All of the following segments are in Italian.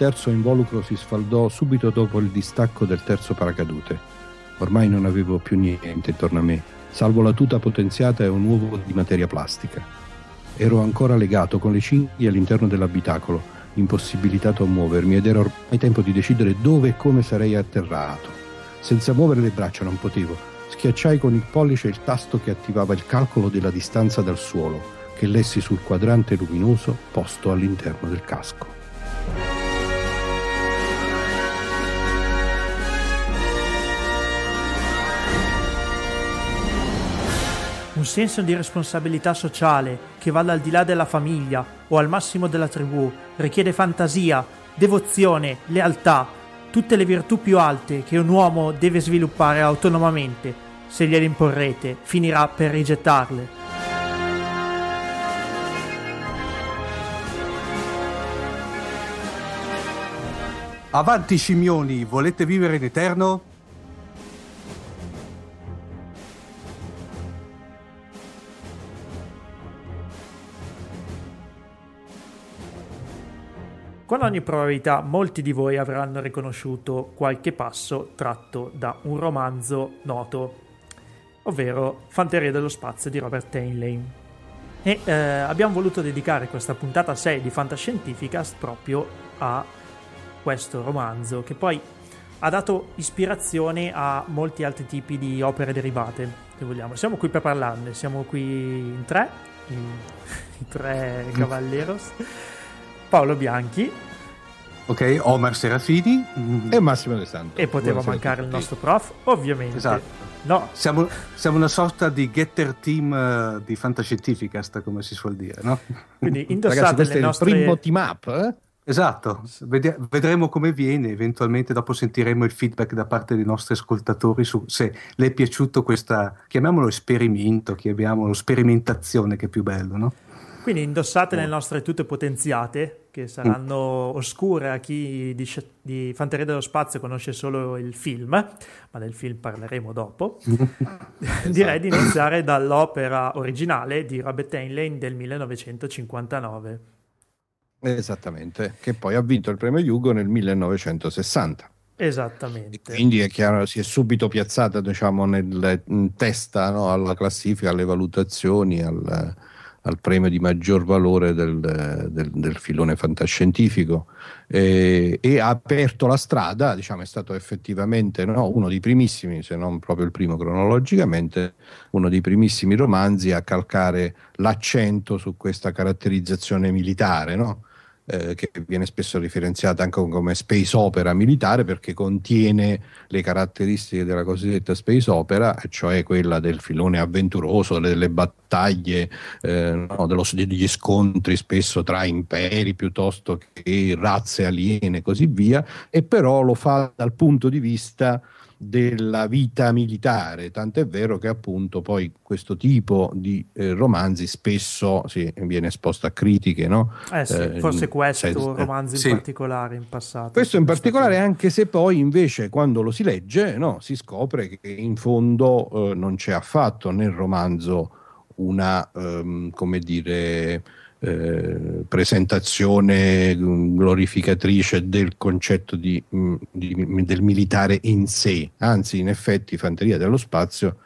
terzo involucro si sfaldò subito dopo il distacco del terzo paracadute. Ormai non avevo più niente intorno a me, salvo la tuta potenziata e un uovo di materia plastica. Ero ancora legato con le cinghie all'interno dell'abitacolo, impossibilitato a muovermi ed era ormai tempo di decidere dove e come sarei atterrato. Senza muovere le braccia non potevo. Schiacciai con il pollice il tasto che attivava il calcolo della distanza dal suolo, che lessi sul quadrante luminoso posto all'interno del casco. Un senso di responsabilità sociale che vada al di là della famiglia o al massimo della tribù richiede fantasia, devozione, lealtà, tutte le virtù più alte che un uomo deve sviluppare autonomamente. Se gliele imporrete, finirà per rigettarle. Avanti scimioni, volete vivere in eterno? Con ogni probabilità molti di voi avranno riconosciuto qualche passo tratto da un romanzo noto, ovvero Fanteria dello spazio di Robert Heinlein. E eh, abbiamo voluto dedicare questa puntata 6 di Fantascientificast proprio a questo romanzo, che poi ha dato ispirazione a molti altri tipi di opere derivate, se vogliamo. Siamo qui per parlarne, siamo qui in tre, i tre mm. cavalleros. Paolo Bianchi. Ok, Omar Serafini e Massimo Alessandro. E poteva Buonasera mancare il nostro prof, ovviamente. Esatto. No. Siamo, siamo, una sorta di getter team eh, di fantascientificast, come si suol dire, no? Quindi indossate Ragazzi, questo è nostre... il primo team up, eh? Esatto, vedremo come viene, eventualmente dopo sentiremo il feedback da parte dei nostri ascoltatori su se le è piaciuto questa, chiamiamolo esperimento, chiamiamolo sperimentazione che è più bello, no? Quindi indossate no. le mm. nostre tute potenziate, che saranno mm. oscure a chi di, di Fanteria dello Spazio conosce solo il film, ma del film parleremo dopo. Direi di iniziare dall'opera originale di Robert Heinlein del 1959. Esattamente, che poi ha vinto il premio Yugo nel 1960. Esattamente. Quindi è chiaro, si è subito piazzata diciamo, nel, in testa no, alla classifica, alle valutazioni, al, al premio di maggior valore del, del, del filone fantascientifico eh, e ha aperto la strada, diciamo, è stato effettivamente no, uno dei primissimi, se non proprio il primo cronologicamente, uno dei primissimi romanzi a calcare l'accento su questa caratterizzazione militare, no? Eh, che viene spesso referenziata anche come space opera militare perché contiene le caratteristiche della cosiddetta space opera, cioè quella del filone avventuroso, delle battaglie, eh, no, dello, degli scontri spesso tra imperi piuttosto che razze aliene e così via, e però lo fa dal punto di vista della vita militare, tant'è vero che appunto poi questo tipo di eh, romanzi spesso sì, viene esposto a critiche, no? eh sì, eh, forse questo eh, romanzo in sì. particolare in passato. Questo in particolare anche se poi invece quando lo si legge no, si scopre che in fondo eh, non c'è affatto nel romanzo una, um, come dire, eh, presentazione mm, glorificatrice del concetto di, mm, di, del militare in sé, anzi in effetti Fanteria dello Spazio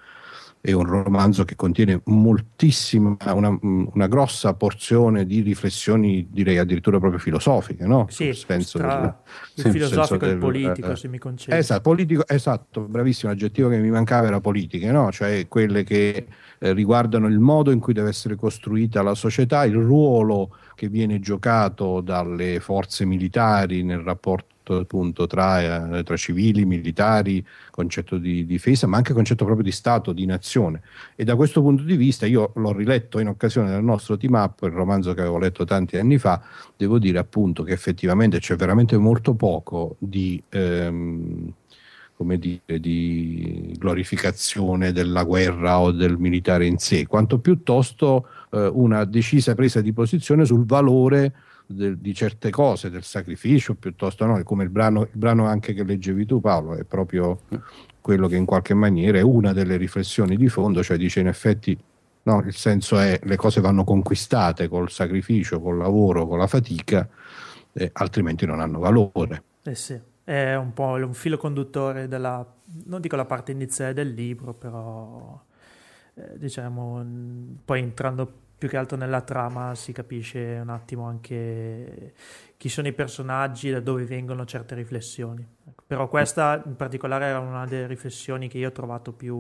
è un romanzo che contiene moltissima, una, una grossa porzione di riflessioni, direi addirittura proprio filosofiche, no? Sì, senso del, il filosofico e il politico, eh, se mi concedi. Esatto, politico, esatto, bravissimo, l'aggettivo che mi mancava era politiche, no? Cioè quelle che eh, riguardano il modo in cui deve essere costruita la società, il ruolo che viene giocato dalle forze militari nel rapporto conflitto appunto, tra, eh, tra, civili, militari, concetto di difesa, ma anche concetto proprio di Stato, di nazione. E da questo punto di vista io l'ho riletto in occasione del nostro team up, il romanzo che avevo letto tanti anni fa, devo dire appunto che effettivamente c'è veramente molto poco di... Ehm, come dire, di glorificazione della guerra o del militare in sé, quanto piuttosto eh, una decisa presa di posizione sul valore de, di certe cose, del sacrificio piuttosto no, come il brano, il brano anche che leggevi tu Paolo è proprio quello che in qualche maniera è una delle riflessioni di fondo, cioè dice in effetti no, il senso è le cose vanno conquistate col sacrificio, col lavoro, con la fatica, eh, altrimenti non hanno valore. Eh sì, è un po' un filo conduttore della, non dico la parte iniziale del libro, però eh, diciamo, poi entrando più che altro nella trama si capisce un attimo anche chi sono i personaggi, da dove vengono certe riflessioni. Ecco. Però questa in particolare era una delle riflessioni che io ho trovato più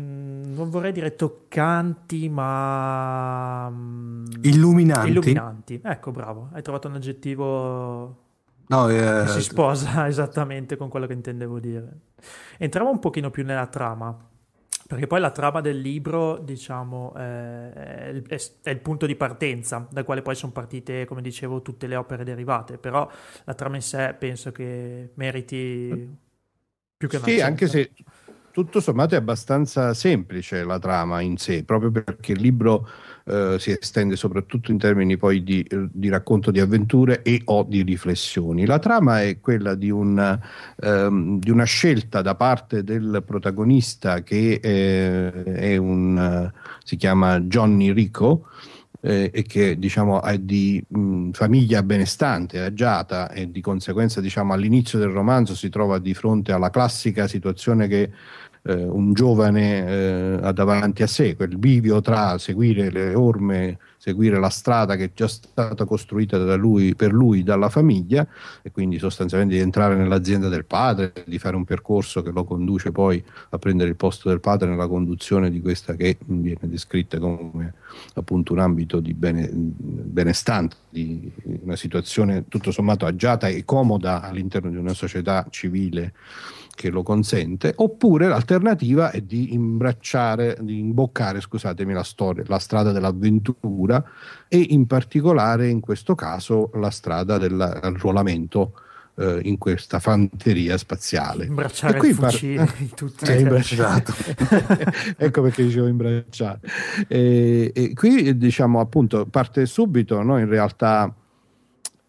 mm, non vorrei dire toccanti, ma mm, illuminanti. illuminanti. Ecco, bravo, hai trovato un aggettivo no, eh... che si sposa esattamente con quello che intendevo dire. Entriamo un pochino più nella trama. Perché poi la trama del libro, diciamo, è, il punto di partenza dal quale poi sono partite, come dicevo, tutte le opere derivate, però la trama in sé penso che meriti più che una Sì, certa. anche se tutto sommato è abbastanza semplice la trama in sé, proprio perché il libro eh, si estende soprattutto in termini poi di, eh, di, racconto di avventure e o di riflessioni. La trama è quella di, un, ehm, di una scelta da parte del protagonista che eh, è un, eh, si chiama Johnny Rico e che diciamo, è di mh, mm, famiglia benestante, agiata e di conseguenza diciamo, all'inizio del romanzo si trova di fronte alla classica situazione che eh, un giovane eh, ha davanti a sé, quel bivio tra seguire le orme seguire la strada che è già stata costruita lui, per lui dalla famiglia e quindi sostanzialmente di entrare nell'azienda del padre, di fare un percorso che lo conduce poi a prendere il posto del padre nella conduzione di questa che viene descritta come appunto un ambito di bene, benestante, di una situazione tutto sommato agiata e comoda all'interno di una società civile che lo consente, oppure l'alternativa è di imbraccare, di imboccare, scusatemi, la, storia, la strada dell'avventura cultura e in particolare in questo caso la strada dell'arruolamento eh, in questa fanteria spaziale. Imbracciare e qui il fucile in tutti È imbracciato. ecco perché dicevo imbracciare. E, e qui diciamo appunto parte subito, no? in realtà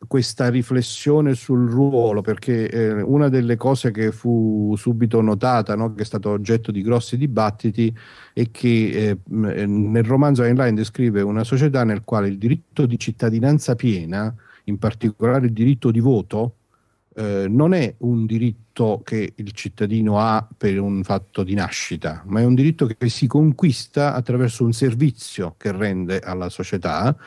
questa riflessione sul ruolo, perché eh, una delle cose che fu subito notata, no, che è stato oggetto di grossi dibattiti, è che eh, eh, nel romanzo Heinlein descrive una società nel quale il diritto di cittadinanza piena, in particolare il diritto di voto, eh, non è un diritto che il cittadino ha per un fatto di nascita, ma è un diritto che si conquista attraverso un servizio che rende alla società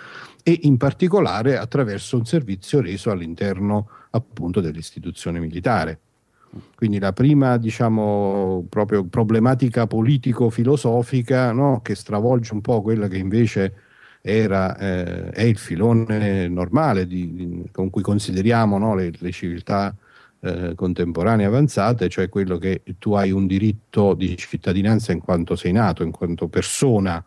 e in particolare attraverso un servizio reso all'interno appunto dell'istituzione militare. Quindi la prima, diciamo, proprio problematica politico-filosofica no? che stravolge un po' quella che invece era, eh, è il filone normale di, di, con cui consideriamo no? le, le, civiltà eh, contemporanee avanzate, cioè quello che tu hai un diritto di cittadinanza in quanto sei nato, in quanto persona,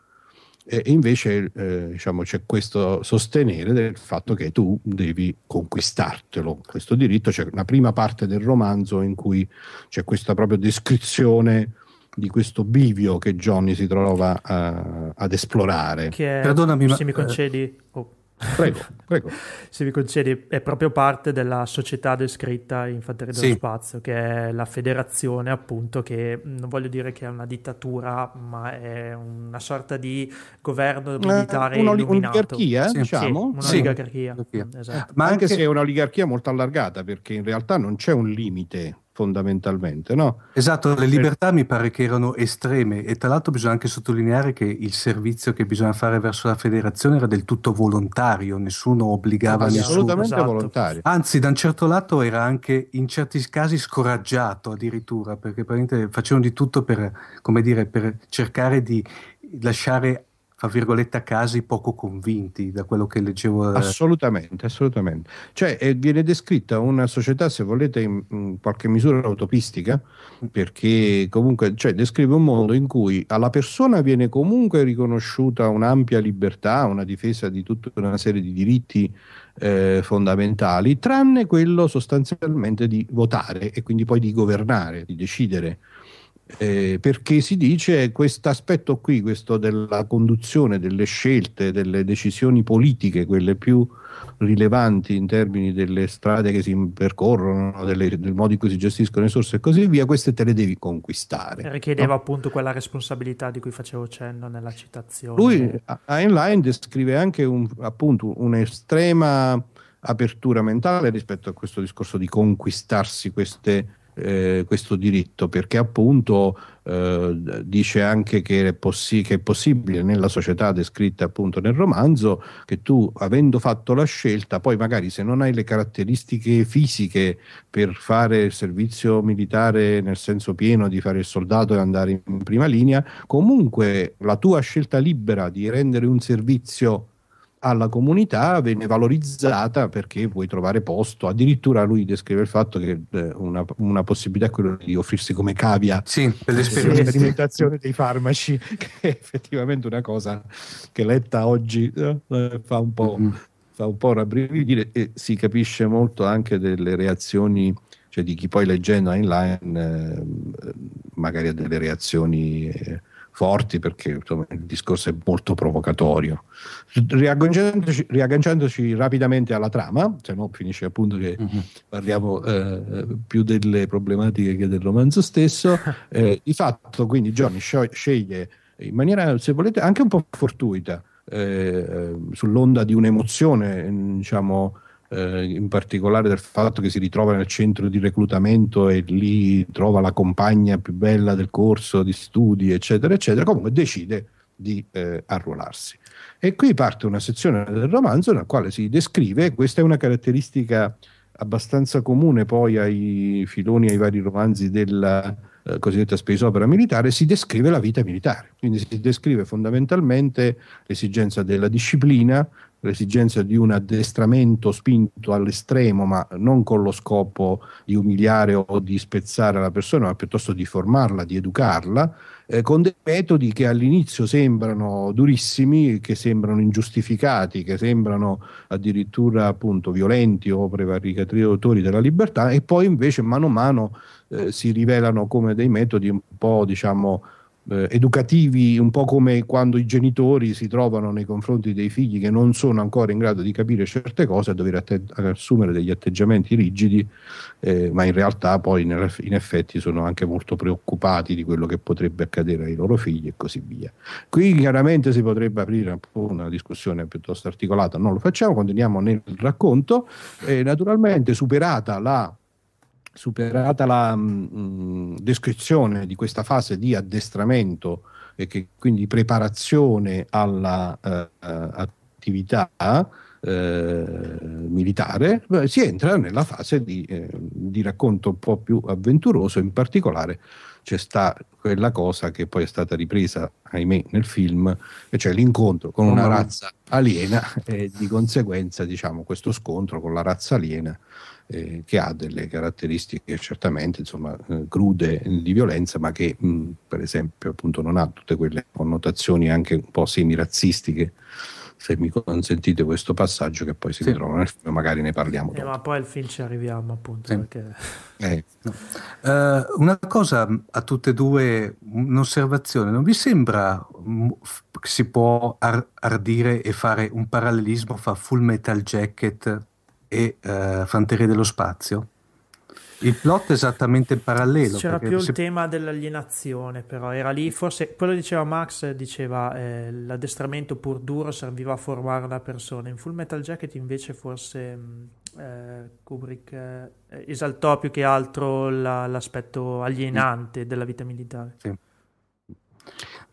e invece eh, diciamo, c'è questo sostenere del fatto che tu devi conquistartelo, questo diritto. C'è una prima parte del romanzo in cui c'è questa proprio descrizione di questo bivio che Johnny si trova a, eh, ad esplorare. Che è, Perdonami, se ma, mi eh, concedi. Oh Prego, prego. Se vi concedi, è proprio parte della società descritta Infanteria dello sì. Spazio, che è la federazione, appunto, che mm, non voglio dire che è una dittatura, ma è una sorta di governo eh, militare eh, una, Un'oligarchia, sì. diciamo. Sì, un'oligarchia, sì. esatto. Ma anche, anche se è un'oligarchia molto allargata, perché in realtà non c'è un limite fondamentalmente. No? Esatto, le eh. libertà mi pare che erano estreme e tra l'altro bisogna anche sottolineare che il servizio che bisogna fare verso la federazione era del tutto volontario, nessuno obbligava Assolutamente nessuno. Assolutamente esatto. volontario. Anzi, da un certo lato era anche in certi casi scoraggiato addirittura, perché facevano di tutto per, come dire, per cercare di lasciare fra virgolette, casi poco convinti da quello che leggevo. Eh. Assolutamente, assolutamente. Cioè eh, viene descritta una società, se volete, in, in qualche misura utopistica, mm. perché comunque cioè, descrive un mondo in cui alla persona viene comunque riconosciuta un'ampia libertà, una difesa di tutta una serie di diritti eh, fondamentali, tranne quello sostanzialmente di votare e quindi poi di governare, di decidere eh, perché si dice che questo aspetto qui, questo della conduzione delle scelte, delle decisioni politiche, quelle più rilevanti in termini delle strade che si percorrono, delle, del modo in cui si gestiscono le risorse e così via, queste te le devi conquistare. Eh, richiedeva no? appunto quella responsabilità di cui facevo cenno nella citazione. Lui, Einstein, descrive anche un, appunto un'estrema apertura mentale rispetto a questo discorso di conquistarsi queste eh, questo diritto perché appunto eh, dice anche che è, possi- che è, possibile nella società descritta appunto nel romanzo che tu avendo fatto la scelta poi magari se non hai le caratteristiche fisiche per fare il servizio militare nel senso pieno di fare il soldato e andare in prima linea comunque la tua scelta libera di rendere un servizio alla comunità venne valorizzata perché puoi trovare posto. Addirittura lui descrive il fatto che eh, una, una possibilità è quella di offrirsi come cavia sì, per l'esperimentazione dei farmaci, che è effettivamente una cosa che letta oggi eh, eh, fa un po'. Mm-hmm. Fa un po' rabbrividire e si capisce molto anche delle reazioni cioè di chi poi leggendo online eh, magari ha delle reazioni eh, forti perché insomma, il discorso è molto provocatorio. Riagganciandoci, riagganciandoci rapidamente alla trama, se no finisce appunto che mm-hmm. parliamo eh, più delle problematiche che del romanzo stesso, eh, di fatto quindi Johnny sceglie in maniera, se volete, anche un po' fortuita, eh, eh sull'onda di un'emozione, diciamo, eh, in particolare del fatto che si ritrova nel centro di reclutamento e lì trova la compagna più bella del corso di studi, eccetera, eccetera, comunque decide di eh, arruolarsi. E qui parte una sezione del romanzo nella quale si descrive, questa è una caratteristica abbastanza comune poi ai filoni, ai vari romanzi della eh, cosiddetta space opera militare, si descrive la vita militare, quindi si descrive fondamentalmente l'esigenza della disciplina, l'esigenza di un addestramento spinto all'estremo, ma non con lo scopo di umiliare o di spezzare la persona, ma piuttosto di formarla, di educarla, eh, con dei metodi che all'inizio sembrano durissimi, che sembrano ingiustificati, che sembrano addirittura appunto violenti o prevaricatori della libertà, e poi invece mano a mano eh, si rivelano come dei metodi un po' diciamo eh, educativi, un po' come quando i genitori si trovano nei confronti dei figli che non sono ancora in grado di capire certe cose a dover atte- assumere degli atteggiamenti rigidi, eh, ma in realtà poi in, in, effetti sono anche molto preoccupati di quello che potrebbe accadere ai loro figli e così via. Qui chiaramente si potrebbe aprire un una discussione piuttosto articolata, non lo facciamo, continuiamo nel racconto. Eh, naturalmente superata la superata la mh, mm, mm, descrizione di questa fase di addestramento e che, quindi preparazione all'attività eh, attività eh, militare, si entra nella fase di, eh, di, racconto un po' più avventuroso, in particolare c'è sta quella cosa che poi è stata ripresa, ahimè, nel film, e cioè l'incontro con una razza aliena e di conseguenza diciamo, questo scontro con la razza aliena eh, che ha delle caratteristiche certamente insomma, eh, crude di violenza, ma che mh, mm, per esempio appunto, non ha tutte quelle connotazioni anche un po' semirazzistiche se mi consentite questo passaggio che poi si sì. ritrova nel film, magari ne parliamo. Eh, Ma poi al film ci arriviamo appunto. Sì. Perché... Eh. No. Uh, una cosa a tutte e due, un'osservazione, non vi sembra mm, che si può ar- ardire e fare un parallelismo fra Full Metal Jacket e eh, Fanterie dello Spazio. Il plot è esattamente parallelo. C'era più si... il tema dell'alienazione, però era lì, forse quello diceva Max, eh, diceva eh, l'addestramento pur duro serviva a formare una persona. In Full Metal Jacket invece forse mm, eh, Kubrick eh, esaltò più che altro la, l'aspetto alienante della vita militare. Sì.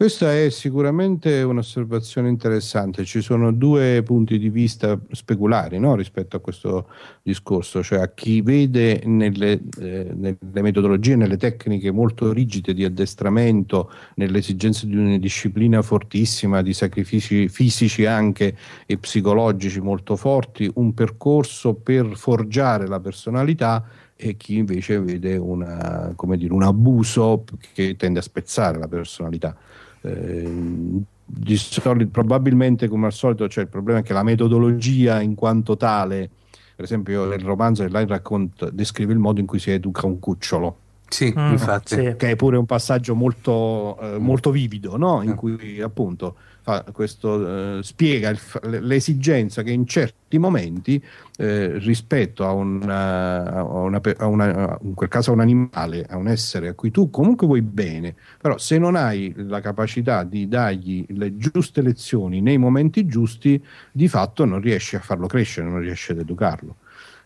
Questa è sicuramente un'osservazione interessante, ci sono due punti di vista speculari no? rispetto a questo discorso, cioè a chi vede nelle, eh, nelle metodologie, nelle tecniche molto rigide di addestramento, nell'esigenza di una disciplina fortissima, di sacrifici fisici anche e psicologici molto forti, un percorso per forgiare la personalità e chi invece vede una, dire, un abuso che tende a spezzare la personalità. Eh, solito, probabilmente come al solito c'è cioè il problema che la metodologia in quanto tale, per esempio nel romanzo di Line Raccont descrive il modo in cui si educa un cucciolo. Sì, mm, infatti. Sì. Che è pure un passaggio molto, eh, molto vivido, no? in mm. cui appunto fa questo, eh, spiega il, l'esigenza che in certi momenti eh, rispetto a, una, a, una, a, una, in quel caso a un animale, a un essere a cui tu comunque vuoi bene, però se non hai la capacità di dargli le giuste lezioni nei momenti giusti, di fatto non riesci a farlo crescere, non riesci ad educarlo.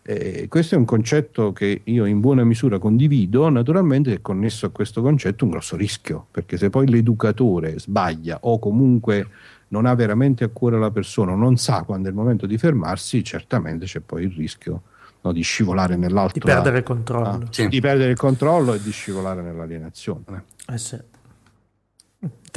Eh, questo è un concetto che io in buona misura condivido, naturalmente è connesso a questo concetto un grosso rischio, perché se poi l'educatore sbaglia o comunque non ha veramente a cuore la persona, non sa quando è il momento di fermarsi, certamente c'è poi il rischio no, di scivolare nell'altro. Di perdere il controllo. Ah, sì. Di perdere il controllo e di scivolare nell'alienazione. Eh sì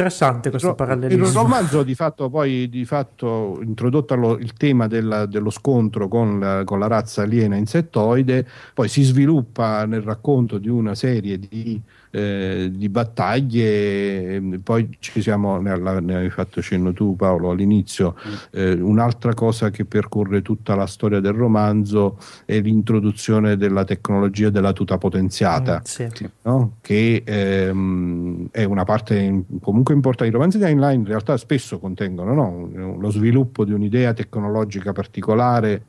interessante questo parallelismo. Il romanzo di fatto poi di fatto introdotto allo, il tema della, dello scontro con la, con la, razza aliena insettoide, poi si sviluppa nel racconto di una serie di eh, di battaglie, ehm, poi ci siamo, ne, ne hai fatto cenno tu Paolo all'inizio, mm. eh, un'altra cosa che percorre tutta la storia del romanzo è l'introduzione della tecnologia della tuta potenziata, mm, sì. no? che ehm, è una parte comunque importante. I romanzi di Heinlein in realtà spesso contengono no? lo sviluppo di un'idea tecnologica particolare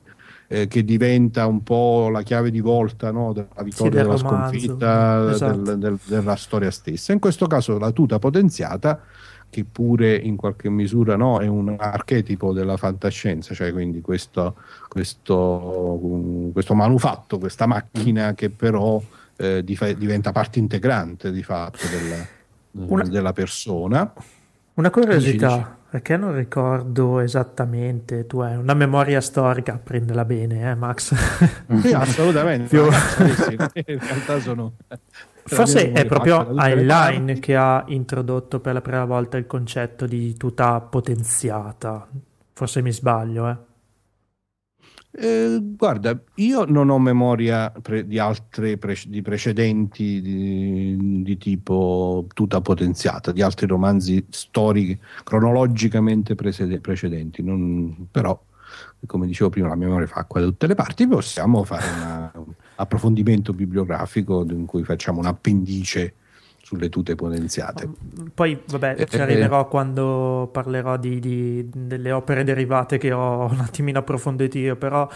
eh, che diventa un po' la chiave di volta no? della vittoria, sì, della romanzo. sconfitta, esatto. del, del, della storia stessa. In questo caso la tuta potenziata che pure in qualche misura no, è un archetipo della fantascienza, cioè quindi questo, questo, mm, questo manufatto, questa macchina che però eh, dif- diventa parte integrante di fatto della, una, della persona. Una curiosità, perché non ricordo esattamente, tu hai una memoria storica, prendela bene, eh, Max? Mm. sì, assolutamente. Più... Ragazzi, in realtà sono... Forse è proprio Highline che ha introdotto per la prima volta il concetto di tuta potenziata. Forse mi sbaglio, eh. Eh, guarda, io non ho memoria pre- di altre pre- di precedenti di, di, tipo tutta potenziata, di altri romanzi storici cronologicamente pre- precedenti, non, però come dicevo prima la memoria fa acqua da tutte le parti, possiamo fare una, un approfondimento bibliografico in cui facciamo un appendice sulle tute potenziate. Poi, vabbè, eh, ci eh, arriverò eh, quando parlerò di, di, delle opere derivate che ho un attimino approfondito io, però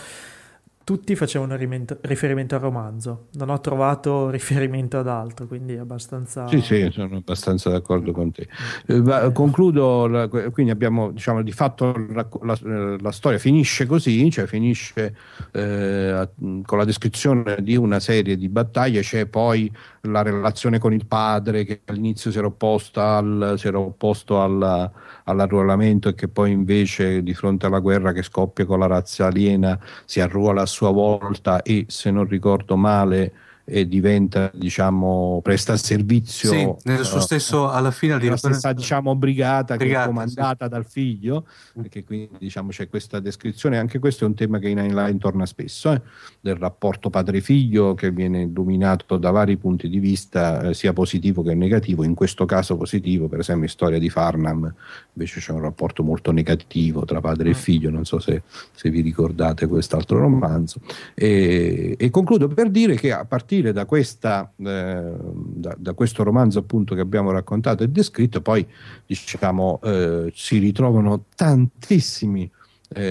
tutti facevano riferimento al romanzo, non ho trovato riferimento ad altro, quindi è abbastanza... Sì, sì, sono abbastanza d'accordo con te. Eh, va, eh. concludo, la, quindi abbiamo, diciamo, di fatto la, la, la storia finisce così, cioè finisce eh, con la descrizione di una serie di battaglie, c'è poi la relazione con il padre che all'inizio si era, opposto, al, si era opposto alla, all'arruolamento e che poi invece di fronte alla guerra che scoppia con la razza aliena si arruola a sua volta e se non ricordo male e diventa diciamo presta servizio sì, nel suo eh, stesso alla fine nella stessa diciamo brigata, brigata che è comandata sì. dal figlio mm. perché quindi diciamo c'è questa descrizione anche questo è un tema che in Heinlein torna spesso eh, del rapporto padre figlio che viene illuminato da vari punti di vista eh, sia positivo che negativo in questo caso positivo per esempio in storia di Farnham invece c'è un rapporto molto negativo tra padre mm. e figlio non so se, se vi ricordate quest'altro romanzo e, e concludo per dire che a partire partire da, questa, eh, da, da, questo romanzo appunto che abbiamo raccontato e descritto, poi diciamo, eh, si ritrovano tantissimi eh,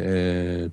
eh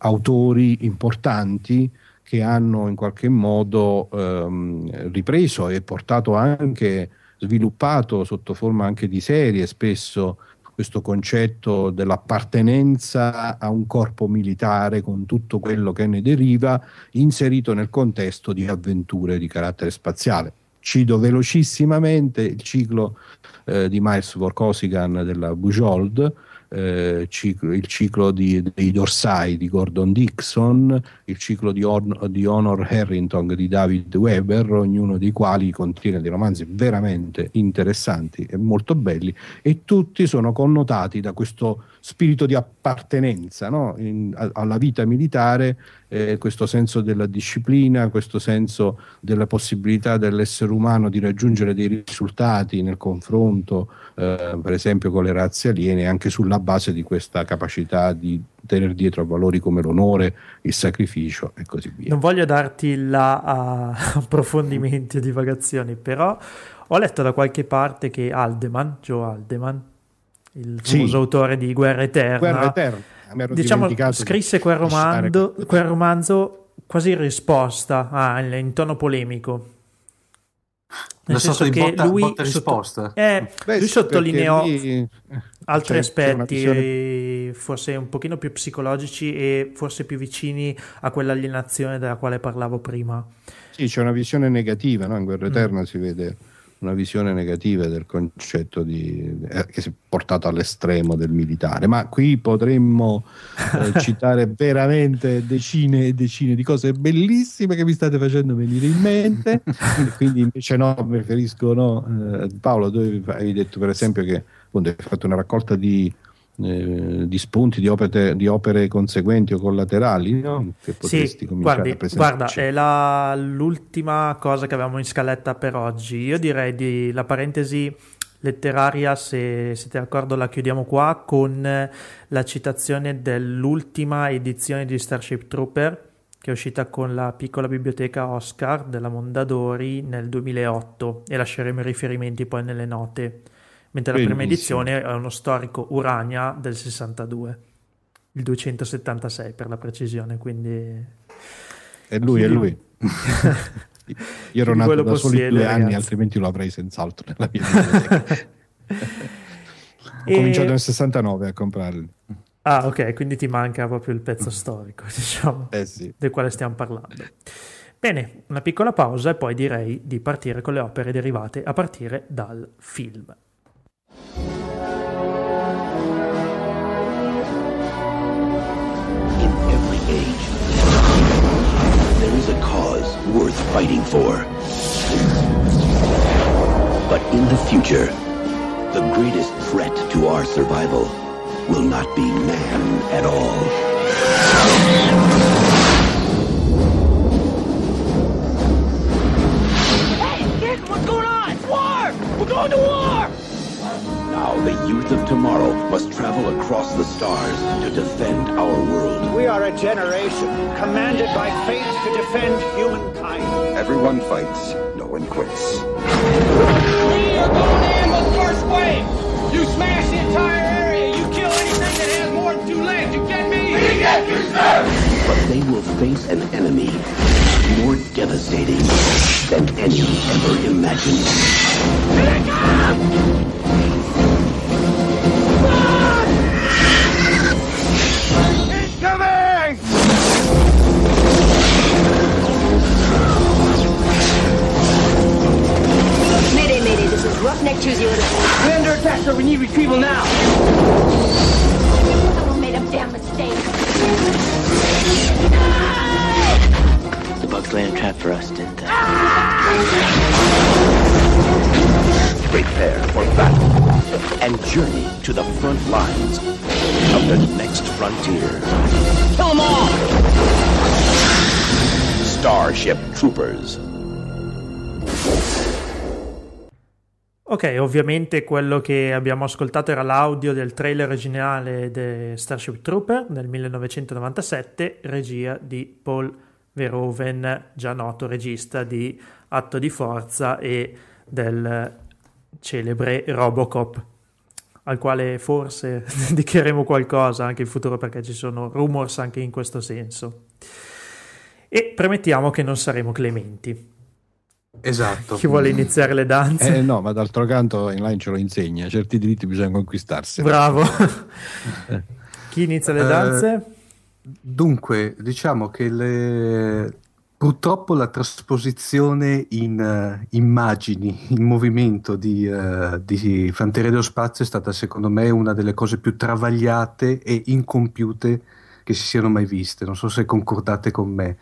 autori importanti che hanno in qualche modo ehm, ripreso e portato anche, sviluppato sotto forma anche di serie spesso questo concetto dell'appartenenza a un corpo militare con tutto quello che ne deriva, inserito nel contesto di avventure di carattere spaziale. Cito velocissimamente il ciclo eh, di Miles Vorkosigan della Bujold, eh, ciclo, il ciclo di, dei dorsai di Gordon Dixon, il ciclo di, Or- di Honor Harrington di David Weber, ognuno dei quali contiene dei romanzi veramente interessanti e molto belli e tutti sono connotati da questo spirito di appartenenza no? In, a, alla vita militare, eh, questo senso della disciplina, questo senso della possibilità dell'essere umano di raggiungere dei risultati nel confronto, eh, per esempio con le razze aliene, anche sulla base di questa capacità di tenere dietro a valori come l'onore, il sacrificio e così via. Non voglio darti là a approfondimenti e divagazioni, però ho letto da qualche parte che Aldeman, Joe Aldeman, il famoso sì. autore di Guerra Eterna. Guerra Eterna. Diciamo, scrisse quel romanzo, quel romanzo quasi in risposta, ah, in tono polemico. Nel L'ha senso che botta, lui, botta sotto, eh, Beh, lui sottolineò lì, altri cioè, aspetti, visione... forse un pochino più psicologici e forse più vicini a quell'alienazione della quale parlavo prima. Sì, c'è una visione negativa, no? in Guerra mm. Eterna mm. si vede una visione negativa del concetto di, eh, che si è portato all'estremo del militare, ma qui potremmo eh, citare veramente decine e decine di cose bellissime che mi state facendo venire in mente, quindi invece no, preferisco no. Eh, Paolo, tu hai detto per esempio che appunto, hai fatto una raccolta di eh, di spunti di opere, di opere, conseguenti o collaterali no? che potresti sì, cominciare guardi, Guarda, è la, l'ultima cosa che avevamo in scaletta per oggi. Io direi di la parentesi letteraria, se siete d'accordo, la chiudiamo qua con la citazione dell'ultima edizione di Starship Trooper che è uscita con la piccola biblioteca Oscar della Mondadori nel 2008 e lasceremo i riferimenti poi nelle note mentre la prima edizione è uno storico Urania del 62, il 276 per la precisione, quindi... E lui, è lui. Io ero nato da soli due ragazzi. anni, altrimenti lo avrei senz'altro nella mia vita. Ho e... cominciato nel 69 a comprarli. Ah, ok, quindi ti manca proprio il pezzo storico, diciamo, eh sì. del quale stiamo parlando. Bene, una piccola pausa e poi direi di partire con le opere derivate a partire dal film. worth fighting for. But in the future, the greatest threat to our survival will not be man at all. We're going to war! Now, the youth of tomorrow must travel across the stars to defend our world. We are a generation commanded by fate to defend humankind. Everyone fights, no one quits. We are going in with first wave! You smash the entire area, you kill anything that has more than two legs, you get me? We get you, sir! But they will face an enemy more devastating than any ever imagined. Here Roughneck, We're under attack, sir. We need retrieval now. Someone made a damn mistake. The bugs laid a trap for us, didn't they? Prepare for battle and journey to the front lines of the next frontier. Kill them all! Starship Troopers. Ok, ovviamente quello che abbiamo ascoltato era l'audio del trailer originale di Starship Trooper nel 1997, regia di Paul Verhoeven, già noto regista di Atto di Forza e del celebre Robocop, al quale forse dedicheremo qualcosa anche in futuro perché ci sono rumors anche in questo senso. E premettiamo che non saremo clementi. Esatto. Chi vuole iniziare le danze? Eh, no, ma d'altro canto in ce lo insegna, certi diritti bisogna conquistarsi. Bravo. Chi inizia le danze? Eh, dunque, diciamo che le... purtroppo la trasposizione in uh, immagini, in movimento di, uh, di Fanterio Spazio è stata secondo me una delle cose più travagliate e incompiute che si siano mai viste. Non so se concordate con me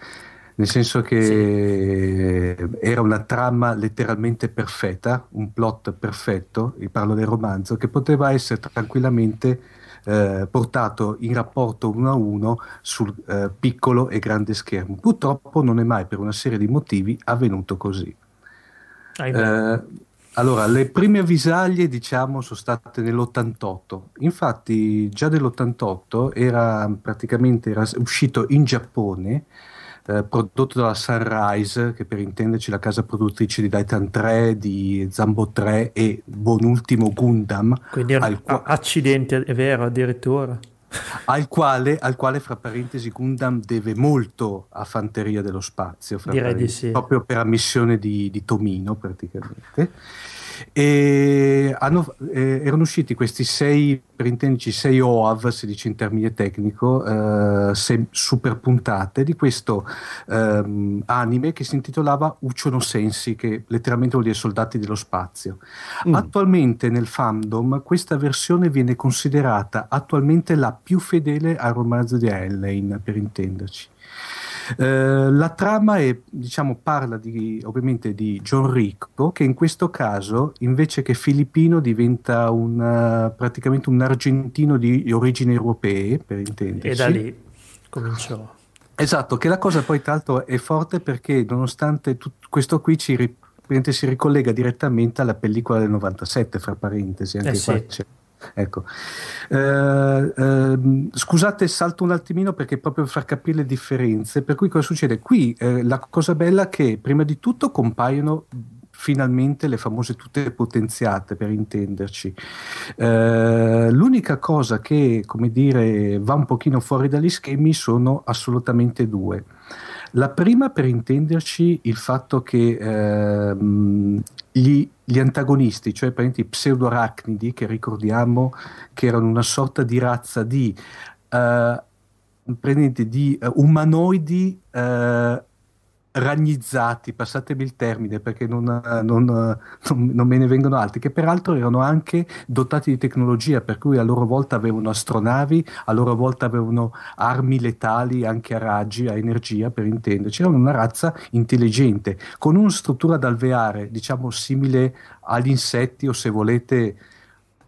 nel senso che sì. era una trama letteralmente perfetta, un plot perfetto, parlo del romanzo, che poteva essere tranquillamente eh, portato in rapporto uno a uno sul eh, piccolo e grande schermo. Purtroppo non è mai per una serie di motivi avvenuto così. Eh, allora, le prime avvisaglie, diciamo, sono state nell'88. Infatti, già nell'88 era praticamente era uscito in Giappone eh, prodotto dalla Sunrise, che per intenderci è la casa produttrice di Titan 3, di Zambo 3 e buon ultimo Gundam. Quindi un qua- accidente, è vero, addirittura. Al quale, al quale, fra parentesi, Gundam deve molto a Fanteria dello Spazio, Direi di sì. proprio per ammissione di, di Tomino praticamente e hanno, eh, erano usciti questi sei, per intenderci, sei OAV, si dice in termine tecnico, eh, sei super puntate di questo ehm, anime che si intitolava Ucciono Sensi, che letteralmente vuol dire soldati dello spazio. Mm. Attualmente nel fandom questa versione viene considerata attualmente la più fedele al romanzo di Heinlein, per intenderci. Eh, la trama è, diciamo, parla di, ovviamente di John Ricco, che in questo caso, invece che filippino, diventa un, eh, praticamente un argentino di origini europee, per intenderci. E da lì cominciò. Esatto, che la cosa poi tra l'altro è forte perché nonostante tutto questo qui ci ri- si ricollega direttamente alla pellicola del 97, fra parentesi, anche eh qua c'è Ecco. Eh, eh, scusate, salto un attimino perché proprio per far capire le differenze. Per cui cosa succede? Qui eh, la cosa bella è che prima di tutto compaiono finalmente le famose tutte potenziate per intenderci eh, l'unica cosa che come dire va un pochino fuori dagli schemi sono assolutamente due la prima per intenderci il fatto che ehm, gli, gli, antagonisti, cioè i pseudoarachnidi, che ricordiamo che erano una sorta di razza di, eh, di eh, umanoidi eh, ragnizzati, passatemi il termine perché non, eh, non, eh, non, non, me ne vengono altri, che peraltro erano anche dotati di tecnologia, per cui a loro volta avevano astronavi, a loro volta avevano armi letali anche a raggi, a energia per intenderci, erano una razza intelligente, con una struttura d'alveare, diciamo simile agli insetti o se volete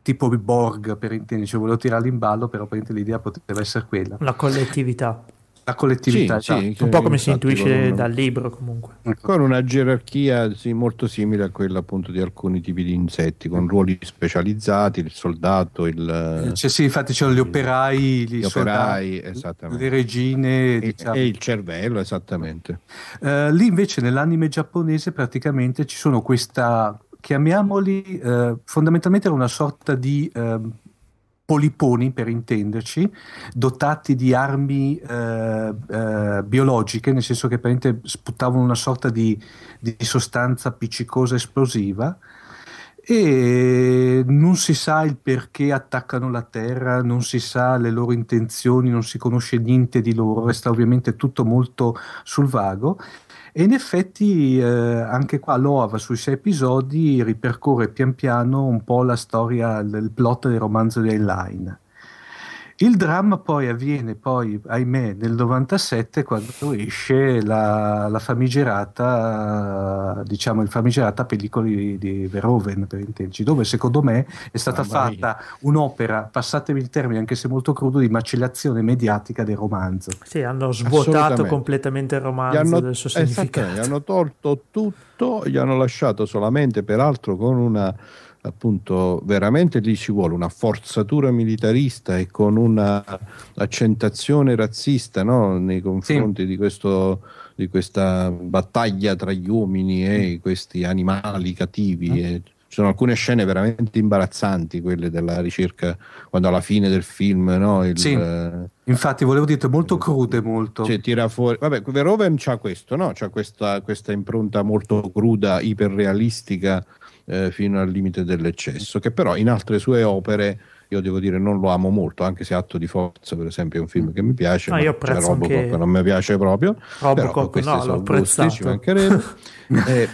tipo Borg per intenderci, volevo tirarli in ballo, però per l'idea poteva essere quella. La collettività la collettività. Sì, sì, esatto. un po' come si intuisce una... dal libro comunque. Ecco. Con una gerarchia sì, molto simile a quella appunto di alcuni tipi di insetti, con ruoli specializzati, il soldato, il... Cioè, sì, infatti c'erano gli operai, gli, gli soldati, le regine e, diciamo. e, il cervello, esattamente. Uh, lì invece nell'anime giapponese praticamente ci sono questa, chiamiamoli, uh, fondamentalmente era una sorta di... Uh, poliponi per intenderci, dotati di armi eh, eh, biologiche, nel senso che praticamente sputavano una sorta di, di sostanza appiccicosa esplosiva e non si sa il perché attaccano la Terra, non si sa le loro intenzioni, non si conosce niente di loro, resta ovviamente tutto molto sul vago e in effetti eh, anche qua Loav sui sei episodi ripercorre pian piano un po' la storia, il plot del romanzo di Line il dramma poi avviene, poi, ahimè, nel 97 quando esce la, la famigerata, diciamo, il famigerata pellicola di, di Verhoeven, per intenderci, dove secondo me è stata ah, fatta un'opera, passatemi il termine, anche se molto crudo, di macellazione mediatica del romanzo. Sì, hanno svuotato completamente il romanzo hanno, del suo significato. Esatto, gli hanno tolto tutto, gli hanno lasciato solamente, peraltro, con una appunto veramente lì ci vuole una forzatura militarista e con una accentazione razzista no? nei confronti sì. di, questo, di, questa battaglia tra gli uomini e mm. questi animali cattivi. Mm. E ci sono alcune scene veramente imbarazzanti, quelle della ricerca, quando alla fine del film... No? Il, sì. Eh, Infatti, volevo dire, molto mm. crude, molto. Cioè, tira fuori. Vabbè, Verhoeven c'ha questo, no? C'ha questa, questa impronta molto cruda, iperrealistica, eh, fino al limite dell'eccesso, che però in altre sue opere io devo dire non lo amo molto, anche se Atto di Forza per esempio è un film che mi piace, no, ah, io apprezzo Robocop non mi piace proprio, Robocop però no, l'ho apprezzato. Gusti, ci mancherebbe. eh,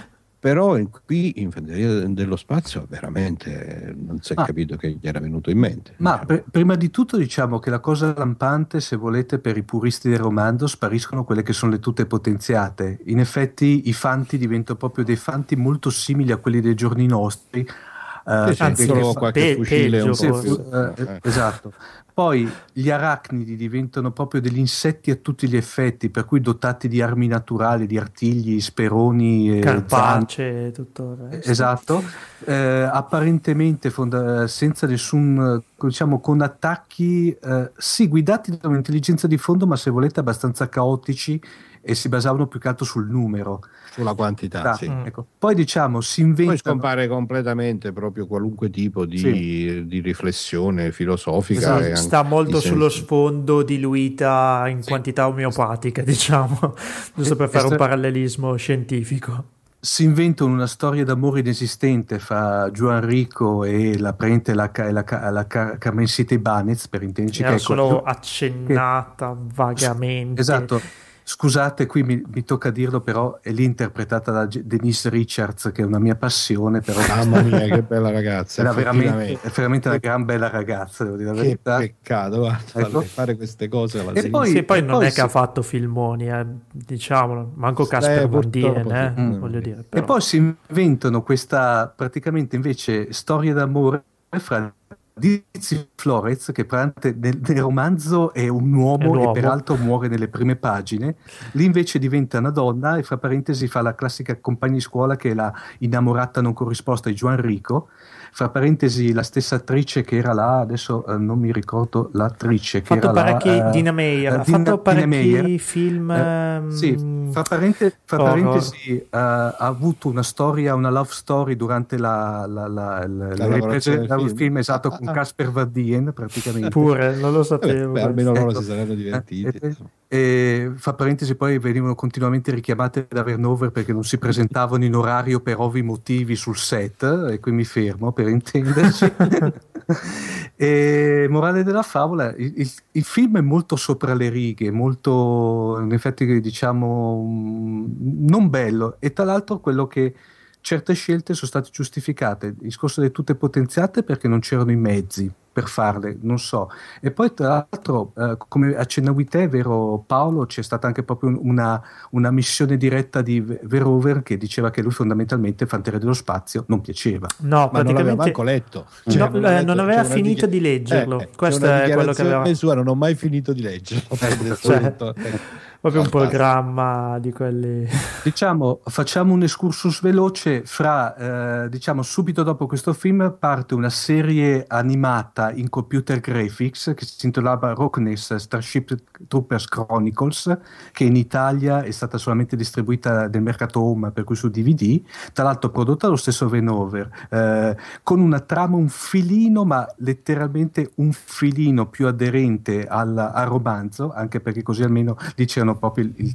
però in, qui in Fanteria dello Spazio veramente eh, non si è ah, capito che gli era venuto in mente. Ma diciamo. pr- prima di tutto diciamo che la cosa lampante, se volete, per i puristi del romanzo spariscono quelle che sono le tute potenziate. In effetti i fanti diventano proprio dei fanti molto simili a quelli dei giorni nostri, Uh, sì, anzi, solo qualche pe- fucile peggio, un po' sì, eh, eh, eh, esatto. Poi gli arachnidi diventano proprio degli insetti a tutti gli effetti, per cui dotati di armi naturali, di artigli, speroni, eh, carpacce, e tutto il resto. Esatto. Eh, apparentemente fonda- senza nessun, diciamo, con attacchi eh, sì guidati da un'intelligenza di fondo, ma se volete abbastanza caotici e si basavano più che altro sul numero. Sulla quantità, da, sì. ecco. Poi diciamo si inventano... Poi scompare completamente proprio qualunque tipo di, sì. di riflessione filosofica. Esatto. Sta molto sullo senso. sfondo diluita in sì. quantità omeopatica, diciamo, giusto per fare un parallelismo scientifico si inventano una storia d'amore inesistente fra Gianrico e la parente la, la, la, la Carmencita Ibanez per intenderci. Era ecco, solo accennata che, vagamente. Esatto, Scusate, qui mi, mi tocca dirlo, però è lì interpretata da Denise Richards, che è una mia passione. Però... Mamma mia, che bella ragazza! È veramente, è veramente una gran bella ragazza, devo dire la che verità. Peccato, guarda, ecco. fare queste cose. Alla e poi, sì, poi e non poi è si... che ha fatto filmoni, eh, diciamolo, manco eh, Casper Van eh, mm. voglio dire. Però. E poi si inventano questa praticamente invece storia d'amore fra Dizzy Flores, che nel, nel, romanzo è un uomo, è e peraltro muore nelle prime pagine, lì invece diventa una donna e fra parentesi fa la classica compagna di scuola che è la innamorata non corrisposta di Gianrico fra parentesi la stessa attrice che era là, adesso eh, non mi ricordo l'attrice che fatto era parecchi, Eh, Dina Meyer, eh, ha Dina, fatto parecchi Meyer. film... Eh, sì, fra, mm, parente, fra parentesi eh, ha avuto una storia, una love story durante la, la, la, la, la riprese del film. film, esatto, ah, con ah. Casper ah, ah. Van praticamente. Pure, non lo sapevo. Beh, almeno loro ecco. si sarebbero eh, divertiti. E, fra parentesi, poi venivano continuamente richiamate da Vernover perché non si presentavano in orario per ovvi motivi sul set, e qui mi fermo per intenderci. e, morale della favola: il, il, film è molto sopra le righe, molto in effetti, diciamo, mm, non bello, e tra l'altro quello che certe scelte sono state giustificate, il discorso delle tutte potenziate perché non c'erano i mezzi per farle, non so. E poi tra l'altro, eh, come accennavi te, vero Paolo, c'è stata anche proprio una, una missione diretta di Verover che diceva che lui fondamentalmente Fanteria dello Spazio non piaceva. No, ma non l'aveva manco letto. Cioè, no, eh, non, letto, non aveva finito di leggerlo. Eh, eh Questo è quello che aveva... Sua, non ho mai finito di leggerlo. cioè, Proprio un programma di quelli. Diciamo, facciamo un excursus veloce fra, eh, diciamo, subito dopo questo film parte una serie animata in computer graphics che si intitolava Rockness Starship Troopers Chronicles, che in Italia è stata solamente distribuita nel mercato home, per cui su DVD, tra l'altro prodotta dallo stesso Venover, eh, con una trama un filino, ma letteralmente un filino più aderente al, al romanzo, anche perché così almeno lì c'erano proprio il, il,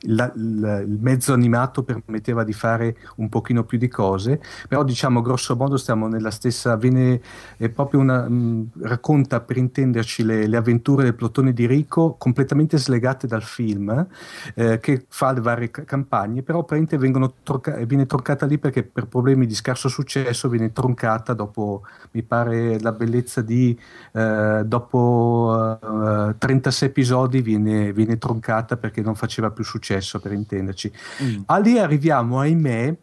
il, il, mezzo animato permetteva di fare un pochino più di cose, però diciamo grosso modo stiamo nella stessa, viene è proprio una, mh, mm, racconta per intenderci le, le, avventure del plotone di Rico completamente slegate dal film eh, che fa le varie campagne, però praticamente vengono torca- eh, viene troncata lì perché per problemi di scarso successo viene troncata dopo, mi pare, la bellezza di eh, dopo eh, 36 eh, episodi viene, viene troncata scartata perché non faceva più successo, per intenderci. Mm. A arriviamo, ahimè,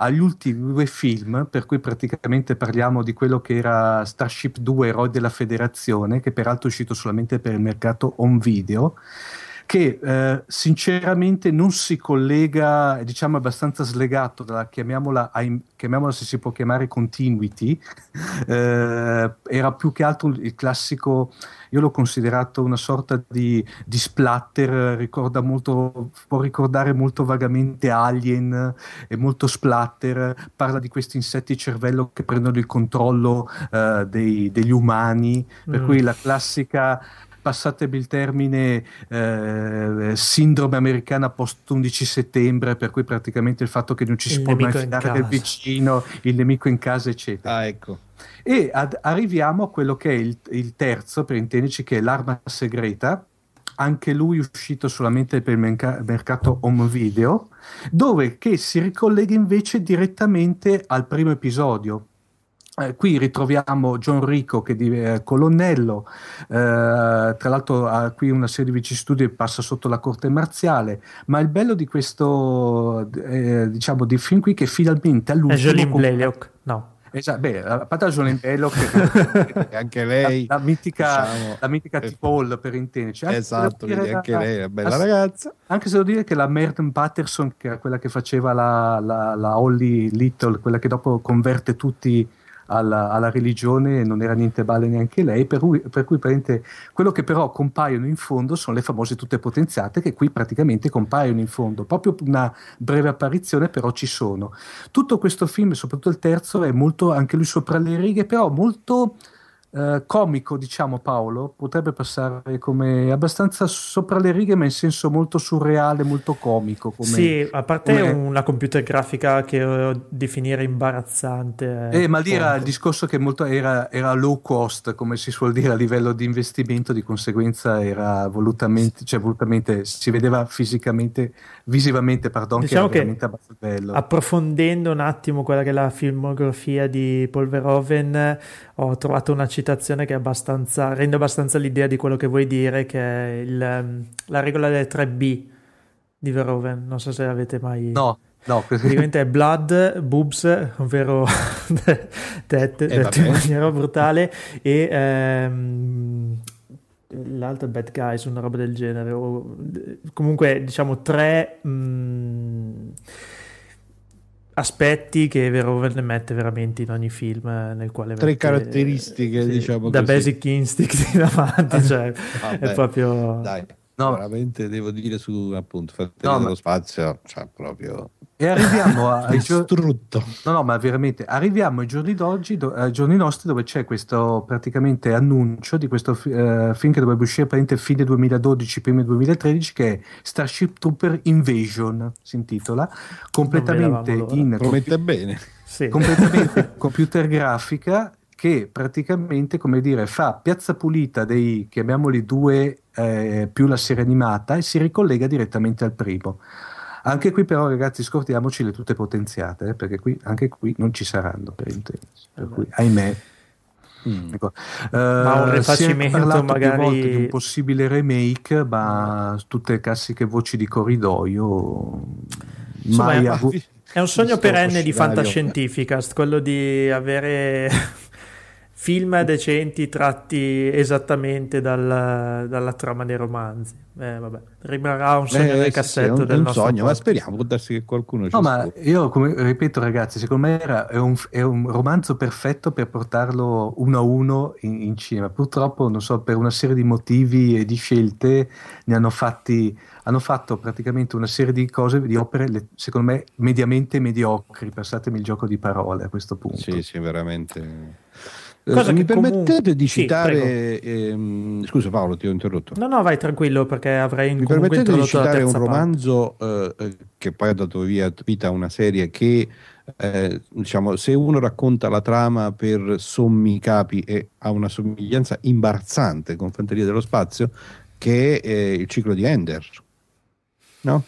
agli ultimi due film, per cui praticamente parliamo di quello che era Starship 2, Eroi della Federazione, che peraltro è uscito solamente per il mercato on video che eh, sinceramente non si collega, è diciamo abbastanza slegato dalla, chiamiamola, chiamiamola se si può chiamare continuity, eh, era più che altro il classico, io l'ho considerato una sorta di, di splatter, ricorda molto, può ricordare molto vagamente Alien, è molto splatter, parla di questi insetti cervello che prendono il controllo eh, dei, degli umani, per mm. cui la classica passatemi il termine, eh, sindrome americana post 11 settembre, per cui praticamente il fatto che non ci si il può mai fidare del vicino, il nemico in casa, eccetera. Ah, ecco. E ad, arriviamo a quello che è il, il terzo, per intenderci, che è l'arma segreta, anche lui uscito solamente per il merc- mercato home video, dove che si ricollega invece direttamente al primo episodio, eh, qui ritroviamo John Rico che è eh, colonnello, eh, tra l'altro ha qui una serie di vicissitudini che passa sotto la corte marziale, ma il bello di questo eh, diciamo di film qui è che finalmente all'ultimo... È Jolene Blaylock, no. Esatto, beh, a parte Jolene è anche lei, la, la diciamo, mitica, diciamo, la mitica eh, T-Paul per intenderci. Anche esatto, quindi anche la, lei è una bella la, ragazza. Anche se devo dire che la Merton Patterson, che era quella che faceva la, la, la Holly Little, quella che dopo converte tutti alla, alla religione non era niente male neanche lei, per cui, per cui quello che però compaiono in fondo sono le famose tutte potenziate che qui praticamente compaiono in fondo, proprio una breve apparizione però ci sono. Tutto questo film, soprattutto il terzo, è molto anche lui sopra le righe, però molto eh, comico, diciamo Paolo, potrebbe passare come abbastanza sopra le righe, ma in senso molto surreale, molto comico. Come, sì, a parte come... una computer grafica che eh, definire imbarazzante. Eh, eh, ma lì era il discorso che molto era, era, low cost, come si suol dire a livello di investimento, di conseguenza era volutamente, cioè volutamente si vedeva fisicamente visivamente, pardon, diciamo che era veramente abbastanza bello. Approfondendo un attimo quella che è la filmografia di Paul Verhoeven, ho trovato una citazione che abbastanza, rende abbastanza l'idea di quello che vuoi dire, che è il, ehm, la regola delle 3B di Verhoeven. Non so se avete mai... No. No, praticamente è blood, boobs, ovvero tette, eh, in maniera brutale, e ehm, l'altro Bad Guys, una roba del genere, o comunque diciamo tre mh, mm, aspetti che Verhoeven mette veramente in ogni film eh, nel quale... Tre mette, caratteristiche, sì, diciamo... Da così. Basic Instinct in avanti, cioè ah, è proprio... Dai, no, veramente devo dire su appunto, fate no, dello ma... spazio, cioè proprio e arriviamo a, ai giorni. No, no, ma veramente arriviamo ai giorni d'oggi, do, ai giorni nostri, dove c'è questo praticamente annuncio di questo uh, film che dovrebbe uscire praticamente fine 2012, prima 2013, che è Starship Trooper Invasion. Si intitola completamente in. Promette compi- bene. Sì. Completamente computer grafica che praticamente come dire, fa piazza pulita dei chiamiamoli due eh, più la serie animata e si ricollega direttamente al primo. Anche qui però ragazzi scordiamoci le tutte potenziate, eh, perché qui, anche qui non ci saranno per il per cui ahimè. Mm. Ecco. Uh, ma un eh, rifacimento magari di un possibile remake, ma tutte classiche voci di corridoio. Insomma, mai è, av- è un sogno perenne di fantascientificast, quello di avere film decenti tratti esattamente dalla, dalla trama dei romanzi. Eh, vabbè. Rimarrà un sogno Beh, nel sì, cassetto sì, un, del un nostro sogno, podcast. ma speriamo, darsi che qualcuno ci No, ma io come, ripeto ragazzi, secondo me era, è, un, è, un, romanzo perfetto per portarlo uno a uno in, in, cinema. Purtroppo, non so, per una serie di motivi e di scelte ne hanno fatti hanno fatto praticamente una serie di cose, di opere, secondo me, mediamente mediocri, passatemi il gioco di parole a questo punto. Sì, sì, veramente eh, Cosa Mi permettete comunque... di citare, sì, ehm, scusa Paolo ti ho interrotto. No, no, vai tranquillo perché avrei Mi permettete di citare un romanzo eh, eh, che poi ha dato via, vita a una serie che eh, diciamo, se uno racconta la trama per sommi capi e ha una somiglianza imbarazzante con Fanteria dello Spazio, che è eh, il ciclo di Ender, no?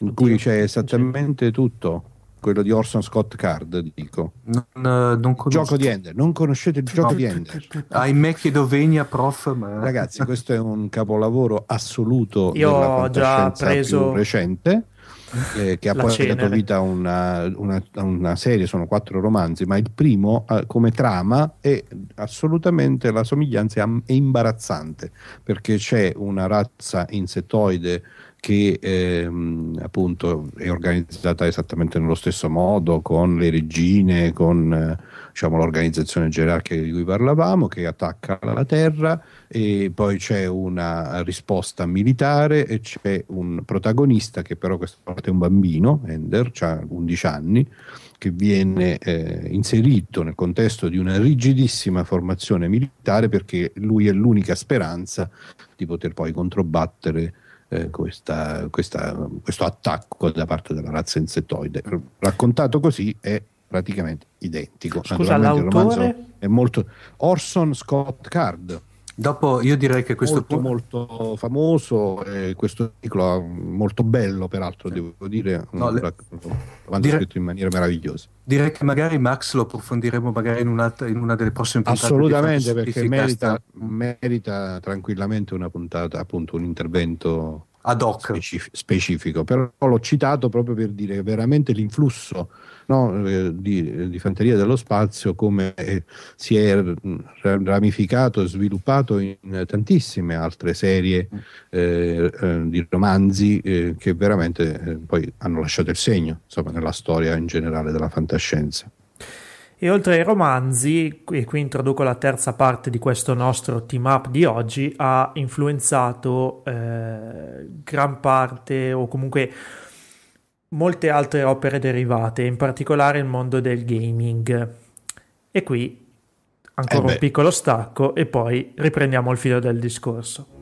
In cui c'è esattamente tutto quello di Orson Scott Card, dico. Non, eh, non gioco di Ender, non conoscete il gioco no. di Ender? Ahimè chiedo venia, prof, ma... Ragazzi, questo è un capolavoro assoluto Io della ho già preso... recente eh, che ha poi cenere. dato vita a una, una, una, serie, sono quattro romanzi, ma il primo eh, come trama è assolutamente, la somiglianza è imbarazzante, perché c'è una razza insettoide che ehm, appunto è organizzata esattamente nello stesso modo, con le regine, con eh, diciamo, l'organizzazione gerarchica di cui parlavamo, che attacca la Terra, e poi c'è una risposta militare e c'è un protagonista che però questa volta è un bambino, Ender, ha 11 anni, che viene eh, inserito nel contesto di una rigidissima formazione militare perché lui è l'unica speranza di poter poi controbattere eh, questa, questa, questo attacco da parte della razza insettoide. Raccontato così è praticamente identico. Scusa, l'autore? È molto... Orson Scott Card Dopo io direi che questo molto, punto... molto famoso, eh, questo articolo molto bello peraltro devo dire, no, le... dire... scritto in maniera meravigliosa. Direi che magari Max lo approfondiremo magari in, in una delle prossime puntate. Assolutamente perché merita, merita, tranquillamente una puntata, appunto un intervento ad hoc specif- specifico, però l'ho citato proprio per dire che veramente l'influsso no, eh, di, eh, di, Fanteria dello Spazio come eh, si è ramificato e sviluppato in tantissime altre serie mm. eh, di romanzi eh, che veramente poi hanno lasciato il segno insomma, nella storia in generale della fantascienza. E oltre ai romanzi, e qui introduco la terza parte di questo nostro team up di oggi, ha influenzato eh, gran parte o comunque molte altre opere derivate, in particolare il mondo del gaming. E qui ancora eh un piccolo stacco e poi riprendiamo il filo del discorso.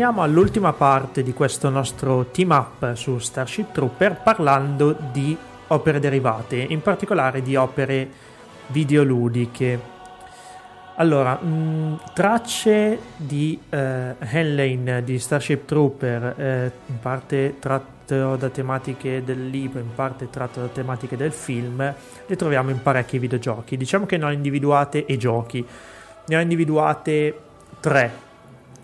avviciniamo all'ultima parte di questo nostro team up su Starship Trooper parlando di opere derivate, in particolare di opere videoludiche. Allora, mh, mm, tracce di eh, Henlane di Starship Trooper, eh, in parte tratto da tematiche del libro, in parte tratto da tematiche del film, le troviamo in parecchi videogiochi. Diciamo che ne ho individuate e giochi. Ne ho individuate tre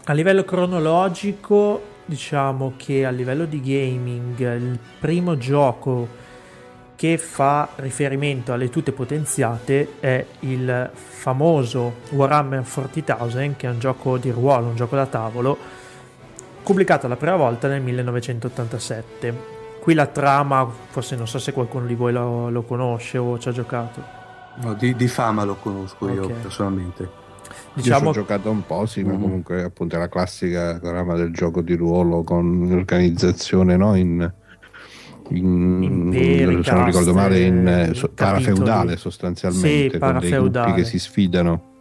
a livello cronologico, diciamo che a livello di gaming, il primo gioco che fa riferimento alle tute potenziate è il famoso Warhammer 40,000, che è un gioco di ruolo, un gioco da tavolo, pubblicato la prima volta nel 1987. Qui la trama, forse non so se qualcuno di voi lo, lo conosce o ci ha giocato. No, di, di, fama lo conosco okay. io personalmente. Diciamo... Io ho giocato un po', sì, mm-hmm. ma comunque appunto è la classica trama del gioco di ruolo con l'organizzazione no? in, in, Imperi, in, se non ricordo male, in eh, so, parafeudale sostanzialmente, sì, parafeudale. con dei che si sfidano.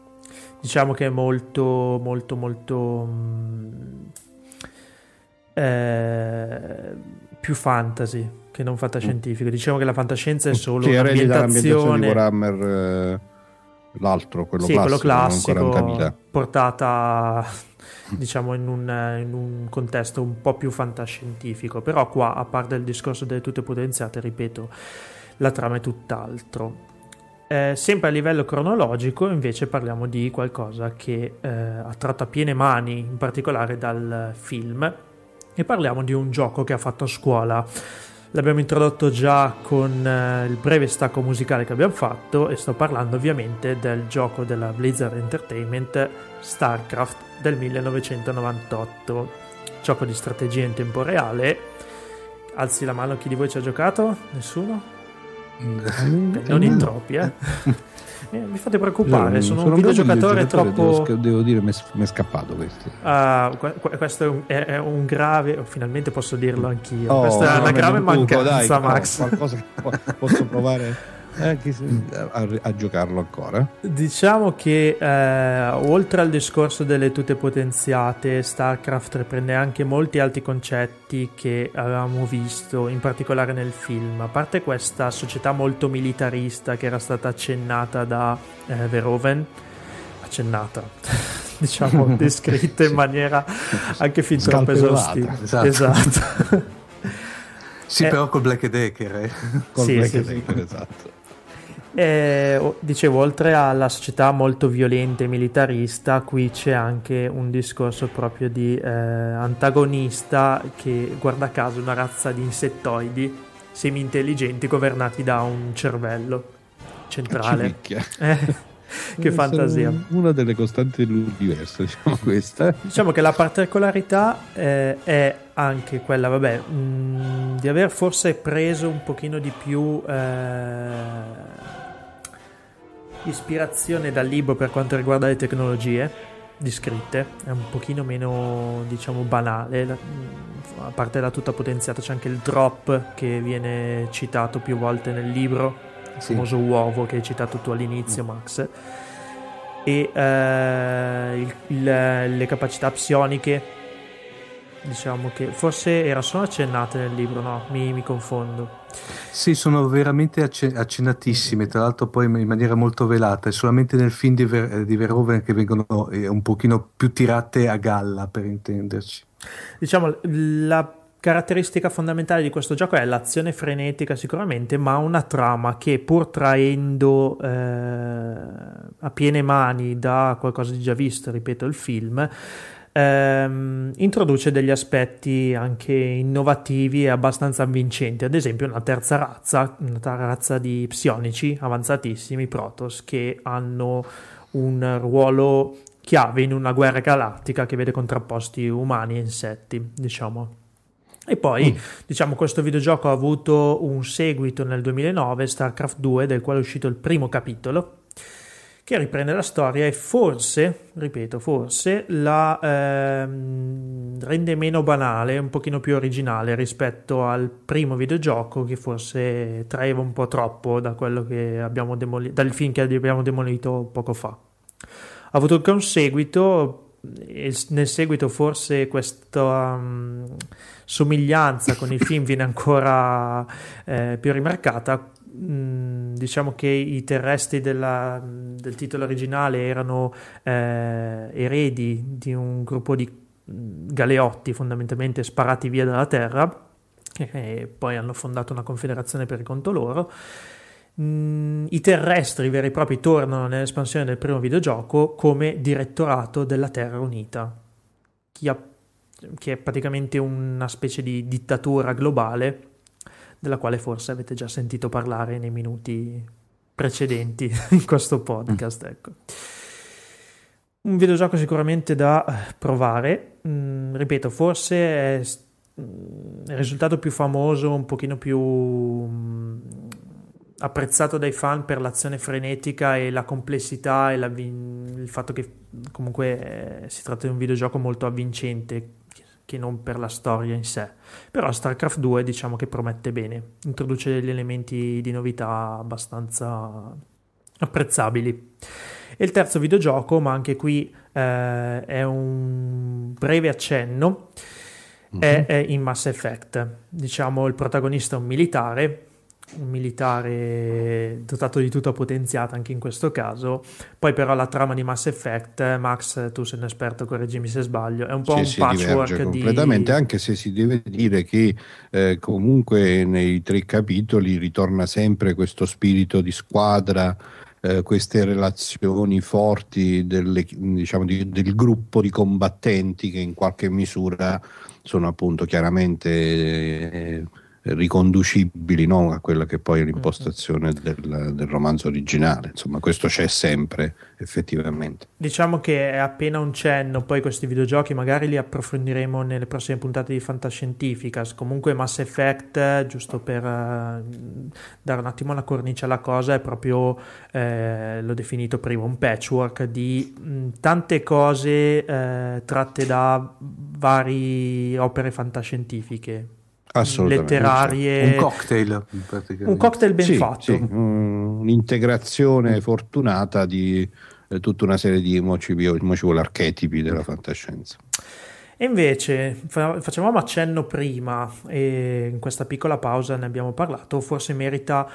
Diciamo che è molto, molto, molto mh, mm, eh, più fantasy che non fantascientifico. Mm. Diciamo che la fantascienza è mm. solo sì, l'ambientazione. di Warhammer. Eh l'altro, quello sì, classico, quello classico portata diciamo in un, in un, contesto un po' più fantascientifico, però qua a parte il discorso delle tutte potenziate, ripeto, la trama è tutt'altro. Eh, sempre a livello cronologico invece parliamo di qualcosa che eh, ha tratto a piene mani, in particolare dal film, e parliamo di un gioco che ha fatto a scuola l'abbiamo introdotto già con eh, il breve stacco musicale che abbiamo fatto e sto parlando ovviamente del gioco della Blizzard Entertainment StarCraft del 1998, gioco di strategia in tempo reale. Alzi la mano chi di voi ci ha giocato? Nessuno? Mm. non eh, in troppi, eh? mi fate preoccupare, sono, sono un videogiocatore, troppo... Devo, devo dire, mi è scappato questo. Uh, questo è, è, un grave, finalmente posso dirlo anch'io, oh, questa è una grave mancanza, Max. qualcosa che posso provare... Eh, mm, a, a, giocarlo ancora? Diciamo che eh, oltre al discorso delle tute potenziate, StarCraft riprende anche molti altri concetti che avevamo visto, in particolare nel film. A parte questa società molto militarista che era stata accennata da eh, Verhoeven, accennata, diciamo descritta in maniera anche fin troppo esaustiva. Esatto. esatto. sì, eh, però col Black Decker. Eh. Col sì, Black sì, Decker, esatto. E, eh, dicevo, oltre alla società molto violenta e militarista, qui c'è anche un discorso proprio di eh, antagonista che, guarda caso, una razza di insettoidi semi-intelligenti governati da un cervello centrale. Eh, che fantasia. Una delle costanti dell'universo, diciamo questa. Diciamo che la particolarità eh, è anche quella, vabbè, mh, mm, di aver forse preso un pochino di più... Eh, ispirazione dal libro per quanto riguarda le tecnologie descritte, è un pochino meno diciamo banale, a parte la tutta potenziata c'è anche il drop che viene citato più volte nel libro, il sì. famoso uovo che hai citato tu all'inizio mm. Max, e eh, il, il, le capacità psioniche diciamo che forse era, sono accennate nel libro, no? Mi, mi confondo. Sì, sono veramente accennatissime, tra l'altro poi in maniera molto velata, è solamente nel film di, Ver- di Verhoeven che vengono eh, un pochino più tirate a galla, per intenderci. Diciamo, la caratteristica fondamentale di questo gioco è l'azione frenetica sicuramente, ma una trama che pur traendo eh, a piene mani da qualcosa di già visto, ripeto, il film, ehm, introduce degli aspetti anche innovativi e abbastanza avvincenti, ad esempio una terza razza, una razza di psionici avanzatissimi, Protoss, che hanno un ruolo chiave in una guerra galattica che vede contrapposti umani e insetti, diciamo. E poi, mm. diciamo, questo videogioco ha avuto un seguito nel 2009, StarCraft 2, del quale è uscito il primo capitolo, che riprende la storia e forse, ripeto, forse la ehm, rende meno banale, un pochino più originale rispetto al primo videogioco che forse traeva un po' troppo da quello che abbiamo demoli- dal film che abbiamo demolito poco fa. Ha avuto anche un seguito, e nel seguito forse questa um, somiglianza con il film viene ancora eh, più rimarcata diciamo che i terrestri della, del titolo originale erano eh, eredi di un gruppo di galeotti fondamentalmente sparati via dalla terra e eh, poi hanno fondato una confederazione per conto loro i terrestri veri e propri tornano nell'espansione del primo videogioco come direttorato della Terra Unita, che è praticamente una specie di dittatura globale della quale forse avete già sentito parlare nei minuti precedenti in questo podcast. Mm. Ecco. Un videogioco sicuramente da provare, mm, ripeto, forse è mm, il risultato più famoso, un pochino più mm, apprezzato dai fan per l'azione frenetica e la complessità e la vin- il fatto che comunque eh, si tratta di un videogioco molto avvincente, che non per la storia in sé. Però StarCraft 2 diciamo che promette bene, introduce degli elementi di novità abbastanza apprezzabili. E il terzo videogioco, ma anche qui eh, è un breve accenno, mm-hmm. è, mhm. è in Mass Effect. Diciamo il protagonista è un militare un militare dotato di tutta potenziata anche in questo caso. Poi però la trama di Mass Effect, eh, Max, tu sei un esperto, correggimi se sbaglio, è un po' sì, un patchwork di. completamente, anche se si deve dire che eh, comunque nei tre capitoli ritorna sempre questo spirito di squadra eh, queste relazioni forti delle, diciamo, di, del gruppo di combattenti che in qualche misura sono appunto chiaramente eh, riconducibili no, a quella che poi è mm-hmm. l'impostazione del, del, romanzo originale. Insomma, questo c'è sempre effettivamente. Diciamo che è appena un cenno, poi questi videogiochi magari li approfondiremo nelle prossime puntate di Fantascientificas. Comunque Mass Effect, giusto per uh, dare un attimo la cornice alla cosa, è proprio, eh, l'ho definito prima, un patchwork di mh, mm, tante cose eh, tratte da varie opere fantascientifiche letterarie. Un cocktail. Un cocktail ben sì, fatto. Sì, un'integrazione fortunata di eh, tutta una serie di emocivo archetipi della fantascienza. E invece fa- facevamo accenno prima, e in questa piccola pausa ne abbiamo parlato, forse merita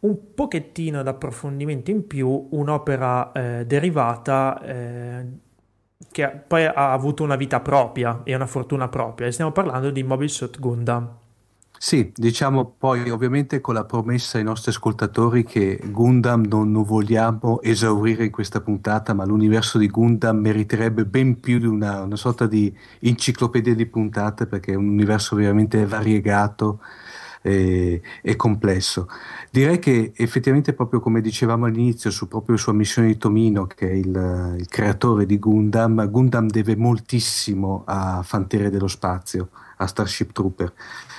un pochettino d'approfondimento in più un'opera eh, derivata eh, che poi ha avuto una vita propria e una fortuna propria. E stiamo parlando di Mobile Suit Gundam. Sì, diciamo poi ovviamente con la promessa ai nostri ascoltatori che Gundam non lo vogliamo esaurire in questa puntata, ma l'universo di Gundam meriterebbe ben più di una, una sorta di enciclopedia di puntate perché è un universo veramente variegato e, eh, e, complesso. Direi che effettivamente proprio come dicevamo all'inizio su proprio sua missione di Tomino che è il, il creatore di Gundam, Gundam deve moltissimo a Fantere dello Spazio a Starship Trooper.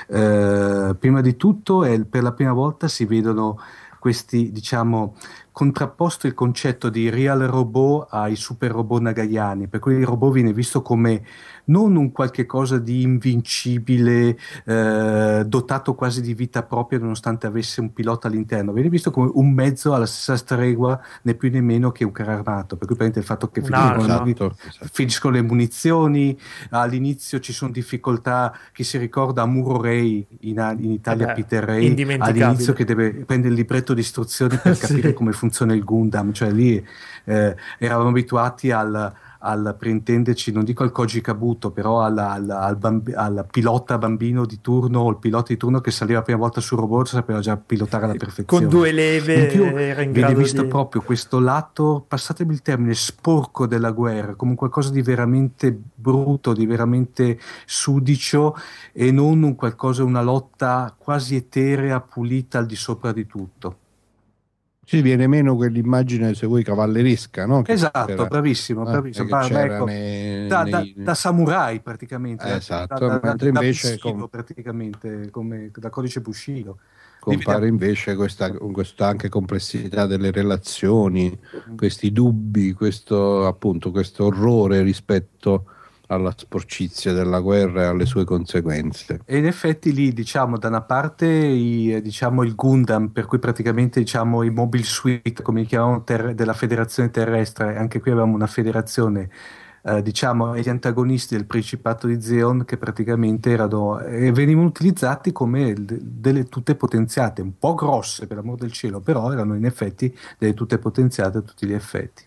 Eh, prima di tutto, è, per la prima volta si vedono questi, diciamo, contrapposto il concetto di real robot ai super robot nagayani, per cui il robot viene visto come non un qualche cosa di invincibile, eh, dotato quasi di vita propria nonostante avesse un pilota all'interno, viene visto come un mezzo alla stessa stregua, né più né meno che un carro armato, per cui prende il fatto che finiscono, esatto. finiscono, le munizioni, all'inizio ci sono difficoltà, chi si ricorda a Muro Ray in, in Italia, eh Peter Ray, all'inizio che deve prendere il libretto di istruzioni per capire sì. come funziona il Gundam, cioè lì eh, eravamo abituati al al, per intenderci, non dico al Koji Kabuto, però alla, alla, al, bambi, al, pilota bambino di turno o il pilota di turno che saliva la prima volta sul robot sapeva già pilotare alla perfezione. Con due leve in più, era in viene visto di... proprio questo lato, passatemi il termine, sporco della guerra, come qualcosa di veramente brutto, di veramente sudicio e non un qualcosa, una lotta quasi eterea, pulita al di sopra di tutto. Sì, viene meno quell'immagine, se vuoi, cavalleresca, no? Che esatto, era, bravissimo, bravissimo. Eh, Parla, ecco, nei, da, nei... Da, da, samurai praticamente. Eh, esatto, da, mentre invece... Bushido, com... praticamente, come, da codice Bushido. Compare invece questa, questa, anche complessità delle relazioni, mm. questi dubbi, questo appunto, questo orrore rispetto a alla sporcizia della guerra e alle sue conseguenze. E in effetti lì diciamo da una parte i, diciamo, il Gundam, per cui praticamente diciamo i mobile suite come li chiamavano ter- della federazione terrestre, anche qui avevamo una federazione eh, diciamo gli antagonisti del principato di Zeon che praticamente erano e eh, venivano utilizzati come d- delle tute potenziate, un po' grosse per l'amor del cielo, però erano in effetti delle tute potenziate a tutti gli effetti.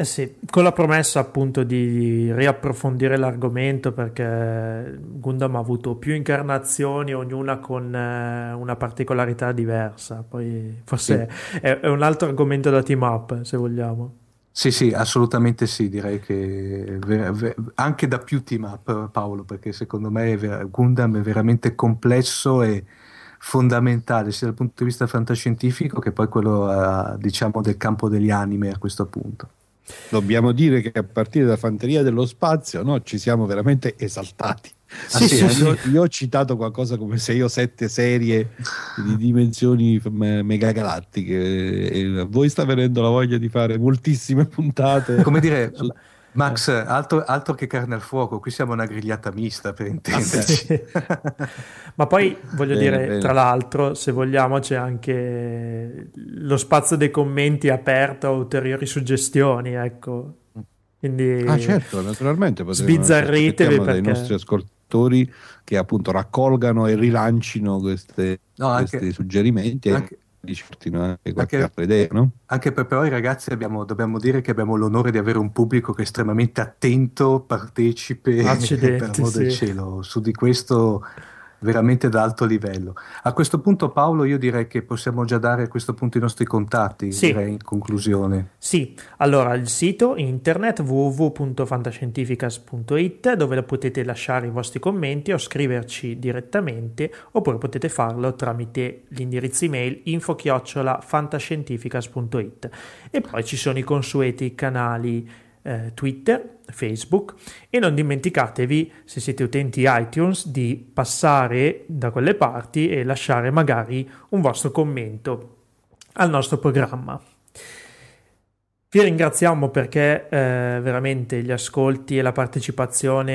Eh sì, con la promessa appunto di riapprofondire l'argomento perché Gundam ha avuto più incarnazioni, ognuna con eh, una particolarità diversa. Poi forse sì. è, è, un altro argomento da team up, se vogliamo. Sì, sì, assolutamente sì, direi che ver- ver- anche da più team up Paolo, perché secondo me è ver- Gundam è veramente complesso e fondamentale sia dal punto di vista fantascientifico che poi quello eh, diciamo del campo degli anime a questo punto. Dobbiamo dire che a partire da Fanteria dello Spazio no, ci siamo veramente esaltati. Sì, sì, sì, io, io, ho citato qualcosa come 6 o 7 serie di dimensioni megagalattiche. A voi sta venendo la voglia di fare moltissime puntate. Come dire, Max, altro, altro, che carne al fuoco, qui siamo una grigliata mista per intenderci. Ah, sì. Ma poi voglio bene, dire, bene. tra l'altro, se vogliamo, c'è anche lo spazio dei commenti aperto a ulteriori suggestioni, ecco. Quindi ah, certo, naturalmente. Sbizzarritevi perché... dai nostri ascoltatori che appunto raccolgano e rilancino queste, no, anche, questi suggerimenti. Anche di continuare a guardare vedere, no? Anche per, però i ragazzi abbiamo, dobbiamo dire che abbiamo l'onore di avere un pubblico che è estremamente attento, partecipe, Accidenti, per amor sì. del cielo. Su di questo veramente alto livello. A questo punto Paolo io direi che possiamo già dare a questo punto i nostri contatti sì. direi, in conclusione. Sì, allora il sito internet www.fantascientificas.it dove potete lasciare i vostri commenti o scriverci direttamente oppure potete farlo tramite l'indirizzo email info-fantascientificas.it e poi ci sono i consueti canali eh, Twitter, Facebook e non dimenticatevi, se siete utenti iTunes, di passare da quelle parti e lasciare magari un vostro commento al nostro programma. Vi ringraziamo perché eh, veramente gli ascolti e la partecipazione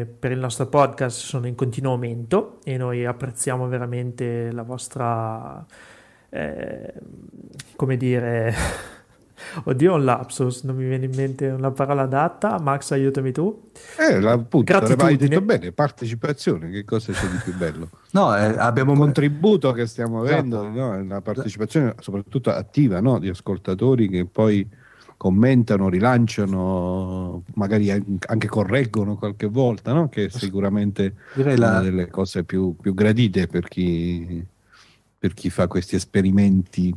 eh, per il nostro podcast sono in continuo aumento e noi apprezziamo veramente la vostra, eh, come dire, Oddio, un lapsus, non mi viene in mente una parola adatta. Max, aiutami tu. Eh, appunto, hai detto bene, partecipazione, che cosa c'è di più bello? No, eh, abbiamo un contributo che stiamo esatto. avendo, esatto. no? una partecipazione soprattutto attiva no? di ascoltatori che poi commentano, rilanciano, magari anche correggono qualche volta, no? che è sicuramente Direi la... una delle cose più, più gradite per chi, per chi fa questi esperimenti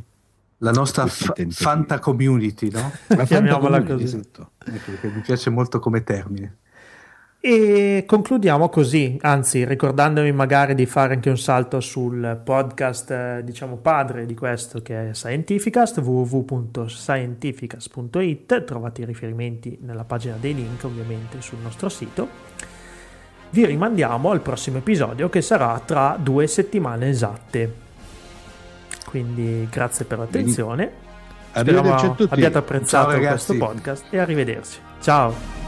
la nostra f- fanta community, no? La chiamiamola così. Esatto. Ecco, mi piace molto come termine. E concludiamo così, anzi ricordandomi magari di fare anche un salto sul podcast, eh, diciamo padre di questo che è Scientificast, www.scientificast.it, trovate i riferimenti nella pagina dei link ovviamente sul nostro sito. Vi rimandiamo al prossimo episodio che sarà tra due settimane esatte. Quindi grazie per l'attenzione. Speriamo abbiate apprezzato Ciao, questo podcast e arrivederci. Ciao.